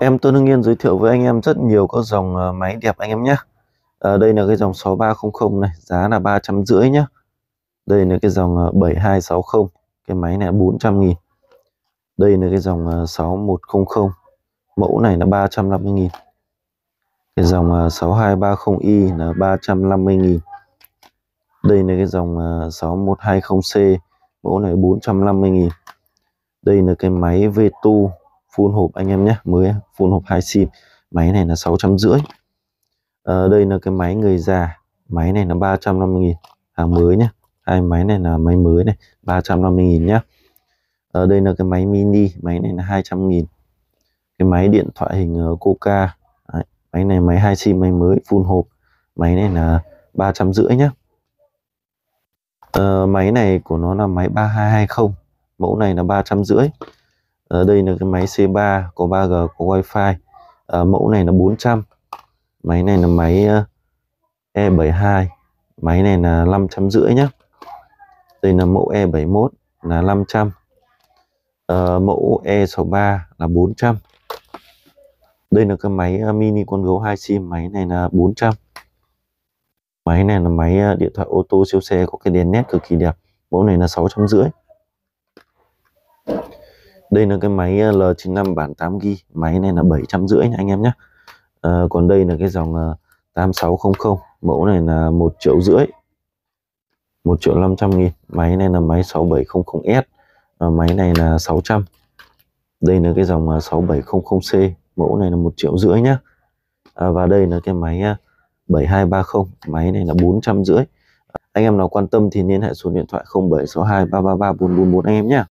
Em Tôn Hưng Yên giới thiệu với anh em rất nhiều các dòng ờ, máy đẹp anh em nhé. À, đây là cái dòng 6300 này, giá là rưỡi nhé. Đây là cái dòng 7260, ờ, cái máy này 400 nghìn. Đây là cái dòng 6100, mẫu này là 350 nghìn. Cái dòng 6230i là 350 nghìn. Đây là cái dòng 6120C, mẫu này 450 nghìn. Đây là cái máy VTU full hộp anh em nhé mới full hộp hai sim máy này là sáu trăm rưỡi ờ, đây là cái máy người già máy này là 350.000 hàng à, mới nhé hai máy này là máy mới này 350.000 nhé ở ờ, đây là cái máy mini máy này là 200.000 cái máy điện thoại hình ờ, Coca Đấy, máy này máy hai sim máy mới full hộp máy này là 350 nhé ờ, máy này của nó là máy 3220 mẫu này là 350 à, đây là cái máy C3 có 3G có wifi à, mẫu này là 400 máy này là máy ờ, E72 máy này là 500 rưỡi nhé đây là mẫu E71 là 500 à, mẫu E63 là 400 đây là cái máy mini con gấu 2 sim máy này là 400 máy này là máy điện thoại ô tô siêu xe có cái đèn nét cực kỳ đẹp mẫu này là 650 rưỡi đây là cái máy ờ, L95 bản 8 g máy này là 750 nha anh em nhé à, ờ, còn đây là cái dòng 8600 ờ, mẫu này là một triệu rưỡi một triệu 500 nghìn máy này là máy 6700S và máy này là 600 đây là cái dòng 6700C mẫu này là một triệu rưỡi nhá à, và đây là cái máy 7230 máy này là rưỡi anh em nào quan tâm thì liên hệ số điện thoại 0762 333 444 anh em nhé